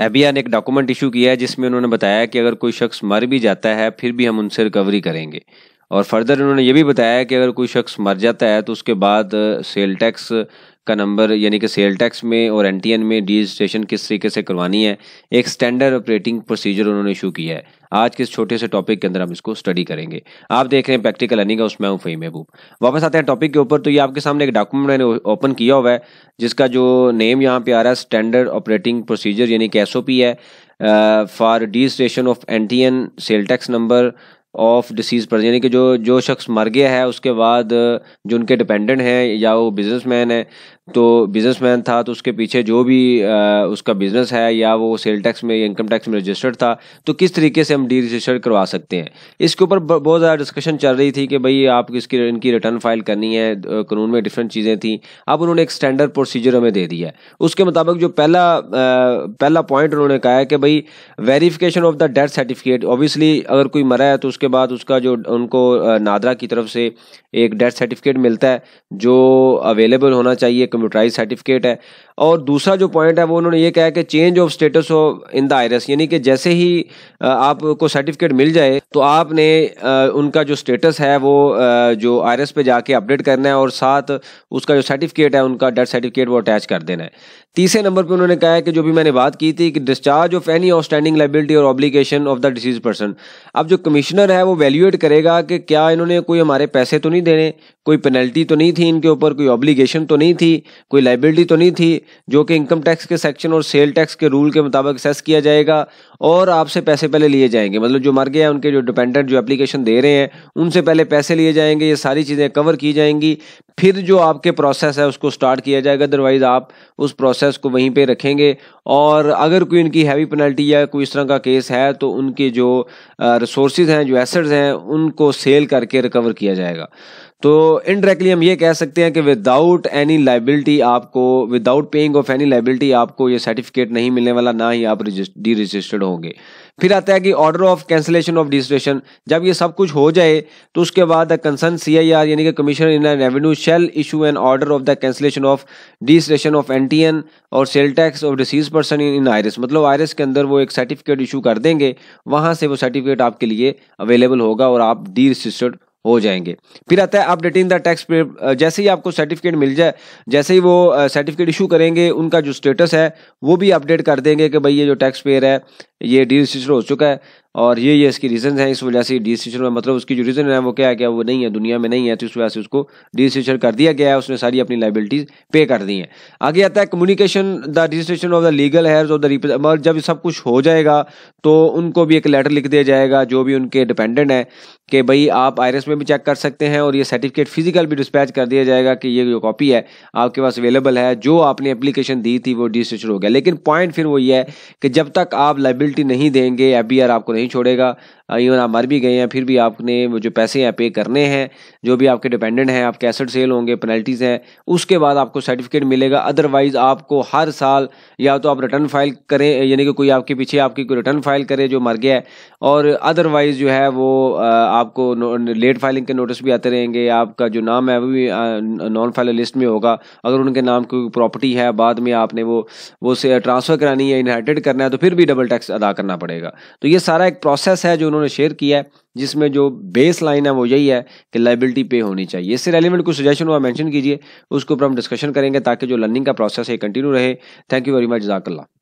एबिया ने एक document issue किया है जिसमें उन्होंने बताया कि अगर कोई शख्स मर भी जाता है फिर भी हम उनसे रिकवरी करेंगे और फर्दर उन्होंने ये भी बताया कि अगर कोई शख्स मर जाता है तो उसके बाद सेल टैक्स का नंबर यानी कि सेल टैक्स में और एनटीएन में रजिस्ट्रेशन किस तरीके से करवानी है एक स्टैंडर्ड ऑपरेटिंग प्रोसीजर उन्होंने इशू किया है आज के इस छोटे से टॉपिक के अंदर हम इसको स्टडी करेंगे आप देख रहे हैं प्रैक्टिकल अनिंग उसमें हूँ फही महबूब वापस आते हैं टॉपिक के ऊपर तो ये आपके सामने एक डॉक्यूमेंट मैंने ओपन किया हुआ है जिसका जो नेम यहाँ पे आ रहा है स्टैंडर्ड ऑपरेटिंग प्रोसीजर यानी कि एस है for deregistration of N sale tax number of deceased पर यानी कि जो जो शख्स मर गया है उसके बाद जो उनके डिपेंडेंट हैं या वो बिजनेसमैन है तो बिजनेसमैन था तो उसके पीछे जो भी आ, उसका बिजनेस है या वो सेल टैक्स में इनकम टैक्स में रजिस्टर्ड था तो किस तरीके से हम डी रजिस्टर्ड करवा सकते हैं इसके ऊपर बहुत ज़्यादा डिस्कशन चल रही थी कि भाई आप किसकी इनकी रिटर्न फाइल करनी है कानून में डिफरेंट चीज़ें थी अब उन्होंने एक स्टैंडर्ड प्रोसीजर हमें दे दिया है उसके मुताबिक जो पहला आ, पहला पॉइंट उन्होंने कहा है कि भाई verification of the death certificate obviously अगर कोई मरा है तो उसके बाद उसका जो उनको नादरा की तरफ से एक डेथ सर्टिफिकेट मिलता है जो अवेलेबल होना चाहिए कंप्यूटराइज सर्टिफिकेट है और दूसरा जो पॉइंट है वो उन्होंने ये कहा कि चेंज ऑफ स्टेटस हो इन द आयरस यानी कि जैसे ही आपको सर्टिफिकेट मिल जाए तो आपने उनका जो स्टेटस है वो जो आयरस पे जाके अपडेट करना है और साथ उसका जो सर्टिफिकेट है उनका डेथ सर्टिफिकेट वो अटैच कर देना है तीसरे नंबर पर उन्होंने कहा है कि जो भी मैंने बात की थी कि discharge of any outstanding liability और obligation of the deceased person अब जो कमिश्नर कमीशन है वो वैल्यूएट करेगा कि क्या इन्होंने कोई हमारे पैसे तो नहीं देने कोई पेनल्टी तो नहीं थी इनके ऊपर कोई ऑब्लिगेशन तो नहीं थी कोई लाइबिलिटी तो नहीं थी जो कि इनकम टैक्स के सेक्शन और सेल टैक्स के रूल के मुताबिक सेस किया जाएगा और आपसे पैसे पहले लिए जाएंगे मतलब जो मर गए हैं उनके जो डिपेंडेंट जो एप्लीकेशन दे रहे हैं उनसे पहले पैसे लिए जाएंगे ये सारी चीज़ें कवर की जाएंगी फिर जो आपके प्रोसेस है उसको स्टार्ट किया जाएगा अदरवाइज आप उस प्रोसेस को वहीं पे रखेंगे और अगर कोई इनकी हैवी पेनल्टी या कोई इस तरह का केस है तो उनके जो रिसोर्सेज हैं जो एसेट्स हैं उनको सेल करके रिकवर किया जाएगा तो इनडायरेक्टली हम ये कह सकते हैं कि विदाउट एनी लाइबिलिटी आपको without paying of any liability आपको ये सर्टिफिकेट नहीं मिलने वाला ना ही आप डी रजिस्टर्ड होंगे फिर आता है कि order of cancellation of registration जब ये सब कुछ हो जाए तो उसके बाद कंसर्न सी आई आर यानी कि commissioner in revenue shall issue an order of the cancellation of registration of N T N और sale tax of deceased person in IRIS मतलब आयरस के अंदर वो एक सर्टिफिकेट इशू कर देंगे वहाँ से वो सर्टिफिकेट आपके लिए अवेलेबल होगा और आप डी रजिस्टर्ड हो जाएंगे फिर आता है अपडेटिंग द टैक्स जैसे ही आपको सर्टिफिकेट मिल जाए जैसे ही वो सर्टिफिकेट इशू करेंगे उनका जो स्टेटस है वो भी अपडेट कर देंगे कि भाई ये जो टैक्स पेयर है ये डी रजिस्टर हो चुका है और ये ये इसकी रीज़न है इस वजह से डी में मतलब उसकी जो रीज़न है वो क्या है क्या वो नहीं है दुनिया में नहीं है तो इस वजह से उसको डी कर दिया गया है उसने सारी अपनी लाइबिलिटीज़ पे कर दी हैं आगे आता है communication the registration of the legal heir of the मगर जब सब कुछ हो जाएगा तो उनको भी एक लेटर लिख दिया जाएगा जो भी उनके डिपेंडेंट है कि भाई आप आयरस में भी चेक कर सकते हैं और ये सर्टिफिकेट फिजिकल भी डिस्पैच कर दिया जाएगा कि ये जो कॉपी है आपके पास अवेलेबल है जो आपने एप्लीकेशन दी थी वो रजिस्ट्रेशन हो गया लेकिन पॉइंट फिर वो ये है कि जब तक आप लाइबिलिटी नहीं देंगे एफ आपको नहीं नहीं छोड़ेगा इवन आप मर भी गए हैं फिर भी आपने वो जो पैसे हैं पे करने हैं जो भी आपके डिपेंडेंट हैं आपके एसेट सेल होंगे पेनल्टीज़ हैं उसके बाद आपको सर्टिफिकेट मिलेगा अदरवाइज़ आपको हर साल या तो आप रिटर्न फाइल करें यानी कि कोई आपके पीछे आपकी कोई रिटर्न फाइल करे जो मर गया है और अदरवाइज़ जो है वो आपको लेट फाइलिंग के नोटिस भी आते रहेंगे आपका जो नाम है वो भी नॉन फाइल लिस्ट में होगा अगर उनके नाम की प्रॉपर्टी है बाद में आपने वो वो से ट्रांसफ़र करानी है इनहेरिटेड करना है तो फिर भी डबल टैक्स अदा करना पड़ेगा तो ये सारा एक प्रोसेस है जो उन्होंने शेयर किया है जिसमें जो बेस लाइन है वो यही है कि लाइबिलिटी पे होनी चाहिए इससे रेलिवेंट कुछ सजेशन हुआ मेंशन कीजिए उसके ऊपर हम डिस्कशन करेंगे ताकि जो लर्निंग का प्रोसेस है कंटिन्यू रहे थैंक यू वेरी मच जजाकल्ला